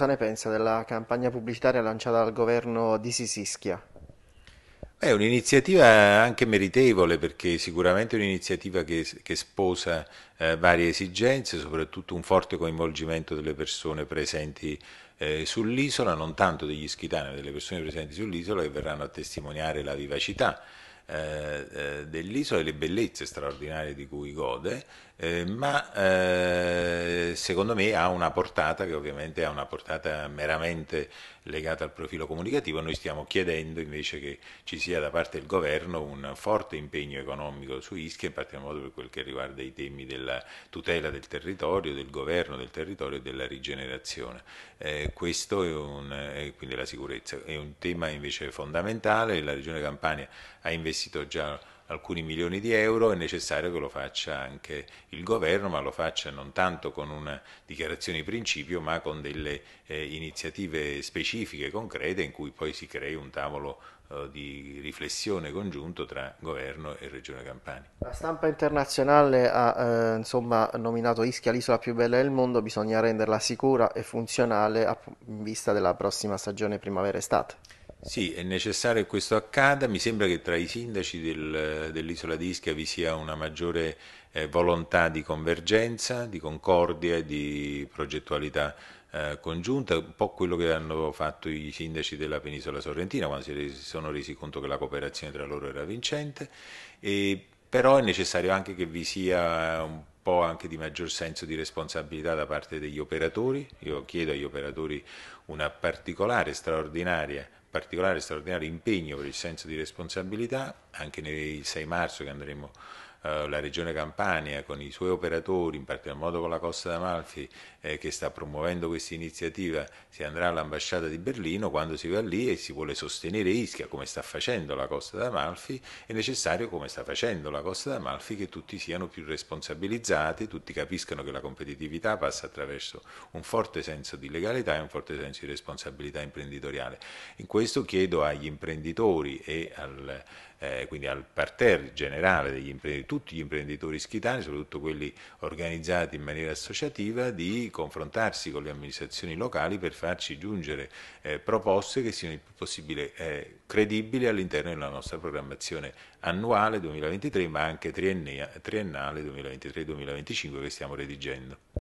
cosa ne pensa della campagna pubblicitaria lanciata dal governo di Sisischia? È un'iniziativa anche meritevole perché sicuramente è un'iniziativa che, che sposa eh, varie esigenze, soprattutto un forte coinvolgimento delle persone presenti eh, sull'isola, non tanto degli ischitani, ma delle persone presenti sull'isola che verranno a testimoniare la vivacità eh, eh dell'isola e le bellezze straordinarie di cui gode eh, ma eh, secondo me ha una portata che ovviamente ha una portata meramente legata al profilo comunicativo, noi stiamo chiedendo invece che ci sia da parte del governo un forte impegno economico su Ischia, in particolar modo per quel che riguarda i temi della tutela del territorio, del governo del territorio e della rigenerazione. Eh, questo è un, è eh, quindi la sicurezza è un tema invece fondamentale, la Regione Campania ha investito già alcuni milioni di euro, è necessario che lo faccia anche il governo, ma lo faccia non tanto con una dichiarazione di principio, ma con delle eh, iniziative specifiche, concrete, in cui poi si crei un tavolo eh, di riflessione congiunto tra governo e Regione Campania. La stampa internazionale ha eh, insomma, nominato Ischia l'isola più bella del mondo, bisogna renderla sicura e funzionale in vista della prossima stagione primavera-estate. Sì, è necessario che questo accada. Mi sembra che tra i sindaci del, dell'isola di Ischia vi sia una maggiore eh, volontà di convergenza, di concordia e di progettualità eh, congiunta, un po' quello che hanno fatto i sindaci della penisola sorrentina quando si resi, sono resi conto che la cooperazione tra loro era vincente. E, però è necessario anche che vi sia un po' anche di maggior senso di responsabilità da parte degli operatori. Io chiedo agli operatori una particolare, straordinaria particolare straordinario impegno per il senso di responsabilità anche nel 6 marzo che andremo eh, la Regione Campania con i suoi operatori, in particolar modo con la Costa d'Amalfi eh, che sta promuovendo questa iniziativa, si andrà all'ambasciata di Berlino, quando si va lì e si vuole sostenere Ischia come sta facendo la Costa d'Amalfi, è necessario come sta facendo la Costa d'Amalfi che tutti siano più responsabilizzati, tutti capiscano che la competitività passa attraverso un forte senso di legalità e un forte senso di responsabilità imprenditoriale. In questo chiedo agli imprenditori e al eh, quindi al parterre generale di tutti gli imprenditori ischitani, soprattutto quelli organizzati in maniera associativa, di confrontarsi con le amministrazioni locali per farci giungere eh, proposte che siano il più possibile eh, credibili all'interno della nostra programmazione annuale 2023 ma anche triennale 2023-2025 che stiamo redigendo.